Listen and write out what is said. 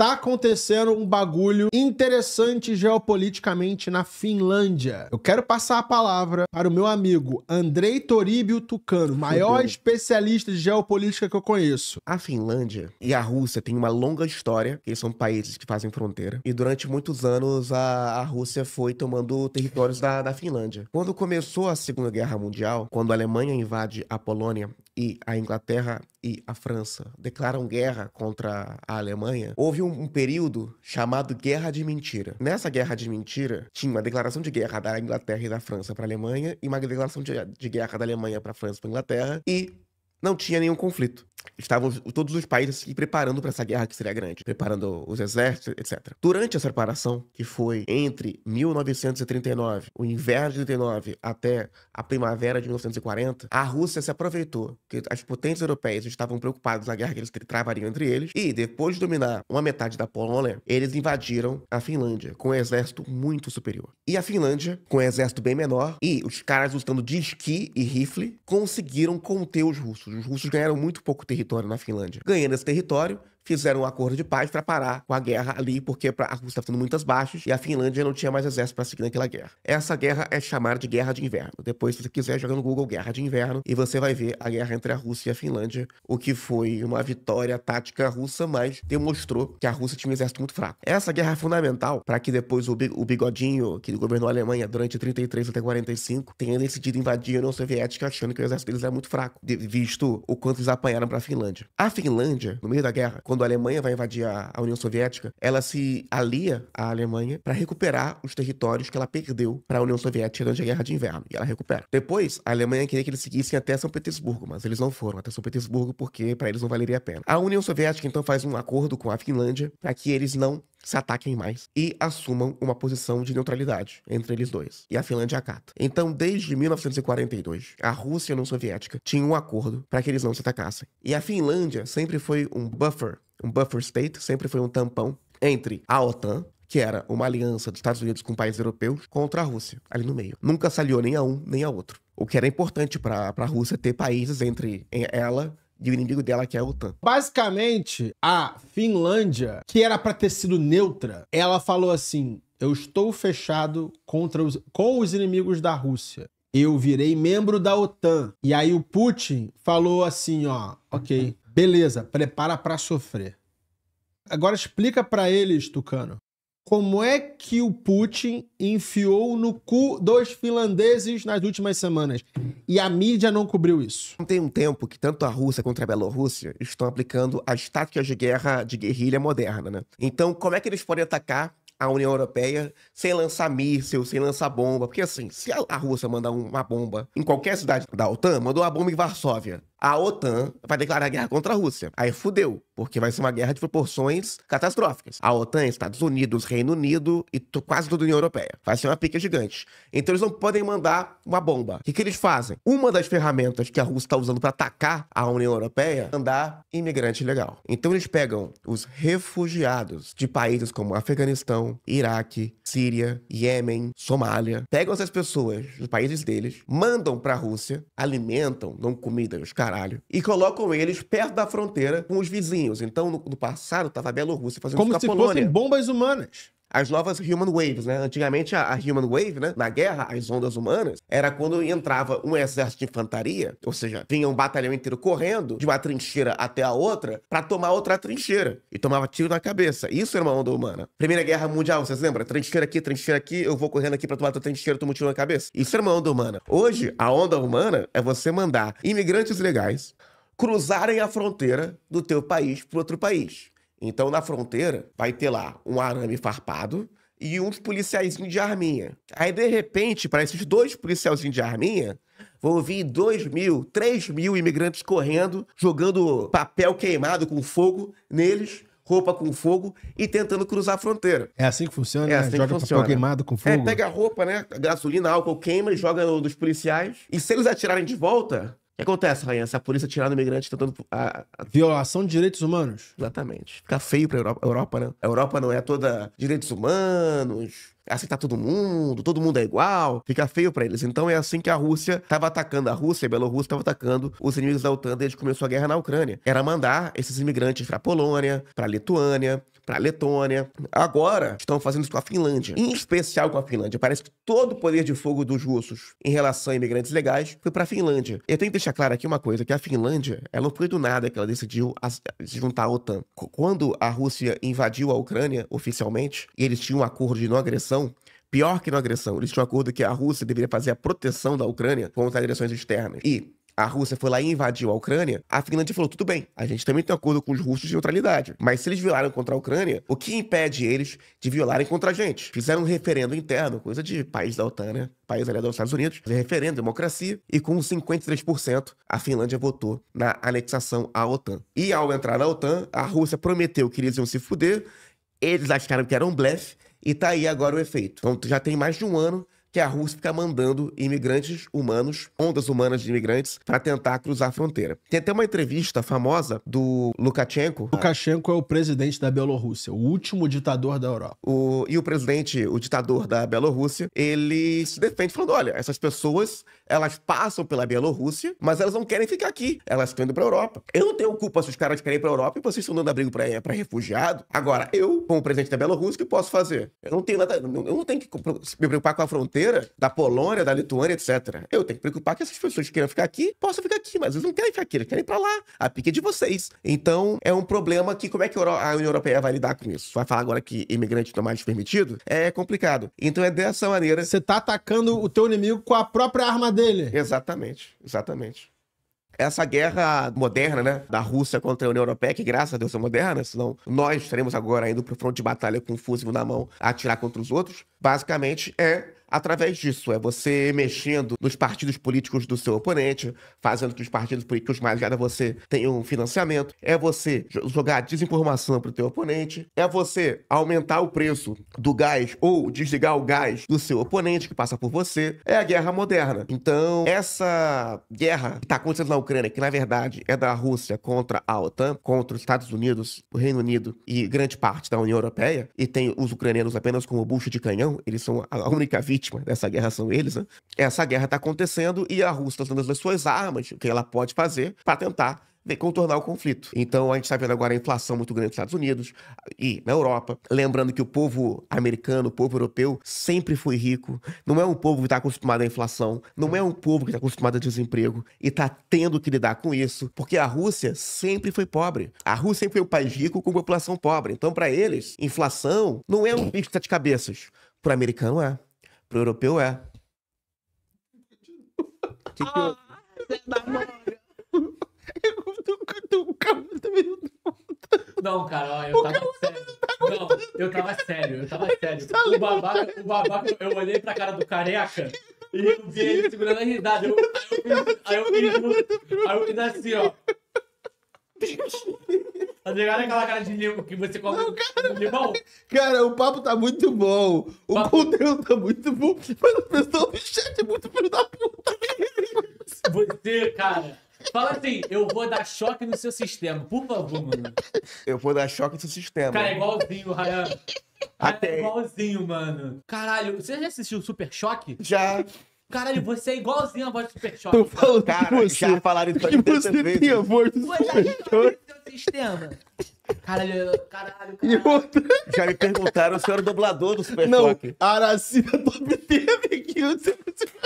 tá acontecendo um bagulho interessante geopoliticamente na Finlândia. Eu quero passar a palavra para o meu amigo Andrei Toribio Tucano, maior Fudeu. especialista de geopolítica que eu conheço. A Finlândia e a Rússia têm uma longa história, eles são países que fazem fronteira, e durante muitos anos a, a Rússia foi tomando territórios da, da Finlândia. Quando começou a Segunda Guerra Mundial, quando a Alemanha invade a Polônia e a Inglaterra e a França declaram guerra contra a Alemanha, houve um, um, período chamado Guerra de Mentira. Nessa Guerra de Mentira, tinha uma declaração de guerra da Inglaterra e da França para a Alemanha e uma declaração de, de guerra da Alemanha para a França para a Inglaterra e não tinha nenhum conflito estavam todos os países se preparando para essa guerra que seria grande, preparando os exércitos, etc. Durante essa separação que foi entre 1939, o inverno de 39 até a primavera de 1940, a Rússia se aproveitou que as potências europeias estavam preocupadas na guerra que eles travariam entre eles e depois de dominar uma metade da Polônia, eles invadiram a Finlândia com um exército muito superior. E a Finlândia, com um exército bem menor e os caras usando de esqui e rifle, conseguiram conter os russos. Os russos ganharam muito pouco território na Finlândia. Ganhando esse território, fizeram um acordo de paz para parar com a guerra ali, porque a Rússia estava tendo muitas baixas e a Finlândia não tinha mais exército para seguir naquela guerra. Essa guerra é chamada de Guerra de Inverno. Depois, se você quiser, joga no Google Guerra de Inverno e você vai ver a guerra entre a Rússia e a Finlândia, o que foi uma vitória tática russa, mas demonstrou que a Rússia tinha um exército muito fraco. Essa guerra é fundamental para que depois o, bigodinho que governou a Alemanha durante 33 até 45 tenha decidido invadir a União Soviética achando que o exército deles era muito fraco, visto o quanto eles apanharam para a Finlândia. A Finlândia, no meio da guerra, quando a Alemanha vai invadir a, União Soviética, ela se alia à Alemanha para recuperar os territórios que ela perdeu para a União Soviética durante a Guerra de Inverno. E ela recupera. Depois, a Alemanha queria que eles seguissem até São Petersburgo, mas eles não foram até São Petersburgo porque para eles não valeria a pena. A União Soviética então faz um acordo com a Finlândia para que eles não se ataquem mais e assumam uma posição de neutralidade entre eles dois. E a Finlândia acata. Então, desde 1942, a Rússia e a União Soviética tinham um acordo para que eles não se atacassem. E a Finlândia sempre foi um buffer, um buffer state, sempre foi um tampão entre a OTAN, que era uma aliança dos Estados Unidos com países europeus, contra a Rússia, ali no meio. Nunca se aliou nem a um nem a outro. O que era importante para a Rússia ter países entre ela de um inimigo dela que é a OTAN. Basicamente, a Finlândia, que era para ter sido neutra, ela falou assim: eu estou fechado contra os, com os inimigos da Rússia. Eu virei membro da OTAN. E aí o Putin falou assim, ó, ok, beleza, prepara para sofrer. Agora explica para eles, Tucano, como é que o Putin enfiou no cu dos finlandeses nas últimas semanas? E a mídia não cobriu isso. Tem um tempo que tanto a Rússia quanto a Bielorrússia estão aplicando as táticas de guerra de guerrilha moderna, né? Então, como é que eles podem atacar a União Europeia sem lançar míssil, sem lançar bomba. Porque assim, se a Rússia mandar uma bomba em qualquer cidade da OTAN, mandou uma bomba em Varsóvia a OTAN vai declarar guerra contra a Rússia. Aí fudeu, porque vai ser uma guerra de proporções catastróficas. A OTAN, Estados Unidos, Reino Unido e quase toda a União Europeia. Vai ser uma pica gigante. Então eles não podem mandar uma bomba. O que, que eles fazem? Uma das ferramentas que a Rússia está usando para atacar a União Europeia é mandar imigrante ilegal. Então eles pegam os refugiados de países como Afeganistão, Iraque, Síria, Iêmen, Somália. Pegam essas pessoas dos países deles, mandam para a Rússia, alimentam, dão comida aos caras caralho. E colocam eles perto da fronteira com os vizinhos. Então, no, no passado, tava a Bielorrússia fazendo Como isso com a Polônia. Como se fossem bombas humanas as novas human waves, né? Antigamente a, a, human wave, né? Na guerra, as ondas humanas, era quando entrava um exército de infantaria, ou seja, vinha um batalhão inteiro correndo de uma trincheira até a outra para tomar outra trincheira e tomava tiro na cabeça. Isso era uma onda humana. Primeira Guerra Mundial, vocês lembram? Trincheira aqui, trincheira aqui, eu vou correndo aqui para tomar outra trincheira, tomo tiro na cabeça. Isso era uma onda humana. Hoje, a onda humana é você mandar imigrantes legais cruzarem a fronteira do teu país para outro país. Então, na fronteira, vai ter lá um arame farpado e uns policiais de arminha. Aí, de repente, para esses dois policiais de arminha, vão vir dois mil, três mil imigrantes correndo, jogando papel queimado com fogo neles roupa com fogo e tentando cruzar a fronteira. É assim que funciona, é né? assim né? joga funciona. papel queimado com é, fogo. É, pega a roupa, né? Gasolina, álcool, queima e joga nos policiais. E se eles atirarem de volta, que acontece, Rainha, se a polícia tirar no imigrante tentando. Tá a, a... Violação de direitos humanos. Exatamente. Fica feio pra Europa, Europa, né? A Europa não é toda direitos humanos, aceitar todo mundo, todo mundo é igual, fica feio para eles. Então é assim que a Rússia estava atacando a Rússia, a Bielorrússia estava atacando os inimigos da OTAN desde que começou a guerra na Ucrânia. Era mandar esses imigrantes para Polônia, para Lituânia, para Letônia. Agora estão fazendo isso com a Finlândia, em especial com a Finlândia. Parece que todo o poder de fogo dos russos em relação a imigrantes legais foi para a Finlândia. Eu tenho que deixar claro aqui uma coisa, que a Finlândia, ela não foi do nada que ela decidiu se juntar à OTAN. Quando a Rússia invadiu a Ucrânia oficialmente, eles tinham um acordo de não agressão agressão, pior que não agressão, eles tinham um acordo que a Rússia deveria fazer a proteção da Ucrânia contra agressões externas. E a Rússia foi lá e invadiu a Ucrânia, a Finlândia falou: tudo bem, a gente também tem um acordo com os russos de neutralidade. Mas se eles violaram contra a Ucrânia, o que impede eles de violarem contra a gente? Fizeram um referendo interno, coisa de país da OTAN, né? País aliado aos Estados Unidos, fazer referendo, democracia, e com 53% a Finlândia votou na anexação à OTAN. E ao entrar na OTAN, a Rússia prometeu que eles iam se fuder, eles acharam que era um blefe e tá aí agora o efeito. Então já tem mais de um ano que a Rússia fica mandando imigrantes humanos, ondas humanas de imigrantes, para tentar cruzar a fronteira. Tem até uma entrevista famosa do Lukashenko. Lukashenko é o presidente da Bielorrússia, o último ditador da Europa. O, e o presidente, o ditador da Bielorrússia, ele se defende falando: olha, essas pessoas, elas passam pela Bielorrússia, mas elas não querem ficar aqui, elas estão indo para a Europa. Eu não tenho culpa se os caras querem ir para a Europa e vocês estão dando abrigo para eh, refugiado. Agora, eu, como presidente da Bielorrússia, o que posso fazer? Eu não tenho nada, eu não tenho que me preocupar com a fronteira fronteira da Polônia, da Lituânia, etc. Eu tenho que preocupar que essas pessoas que queiram ficar aqui possam ficar aqui, mas eles não querem ficar aqui, eles querem ir pra lá. A pique é de vocês. Então, é um problema que como é que a União Europeia vai lidar com isso? Vai falar agora que imigrante não é mais permitido? É complicado. Então, é dessa maneira. Você tá atacando o teu inimigo com a própria arma dele. Exatamente, exatamente essa guerra moderna, né, da Rússia contra a União Europeia, que graças a Deus é moderna, senão nós estaremos agora indo para o fronte de batalha com o fuzil na mão a atirar contra os outros, basicamente é através disso. É você mexendo nos partidos políticos do seu oponente, fazendo que os partidos políticos mais ligados a você tenham financiamento. É você jogar desinformação para o teu oponente. É você aumentar o preço do gás ou desligar o gás do seu oponente que passa por você. É a guerra moderna. Então, essa guerra que está acontecendo na Ucrânia, que na verdade é da Rússia contra a OTAN, contra os Estados Unidos, o Reino Unido e grande parte da União Europeia, e tem os ucranianos apenas como bucha de canhão, eles são a única vítima vítimas dessa guerra são eles, né? Essa guerra está acontecendo e a Rússia está usando as suas armas, o que ela pode fazer para tentar né, contornar o conflito. Então a gente está vendo agora a inflação muito grande nos Estados Unidos e na Europa. Lembrando que o povo americano, o povo europeu, sempre foi rico. Não é um povo que está acostumado à inflação, não é um povo que está acostumado a desemprego e está tendo que lidar com isso, porque a Rússia sempre foi pobre. A Rússia sempre foi um país rico com população pobre. Então, para eles, inflação não é um bicho tá de sete cabeças. Para o americano, é. Pro europeu é. Que que eu... Não, cara, ó, eu tava tá Não, eu tava sério, eu tava sério. O babaca, o babaca, eu olhei pra cara do careca e eu vi ele segurando a risada. Eu, aí eu fiz assim, ó. Tá ligado aquela cara de limão que você come não, cara, limão? Cara, o papo tá muito bom. O papo. conteúdo tá muito bom. Mas o pessoal do chat é muito filho da puta. Você, cara. Fala assim, eu vou dar choque no seu sistema, por favor, mano. Eu vou dar choque no seu sistema. Cara, é igualzinho Ryan. É Até. igualzinho, mano. Caralho, você já assistiu Super Choque? Já. Caralho, você é igualzinho a voz do Super Choque. Tô falando cara, de você. já falaram isso pra mim tantas você vezes. tem a voz do Pô, já Super Choque. sistema. Caralho, caralho, caralho. Outra... Já me perguntaram se eu era o dublador do Super Não, Choque. Aracina Top Teve aqui. Eu sempre...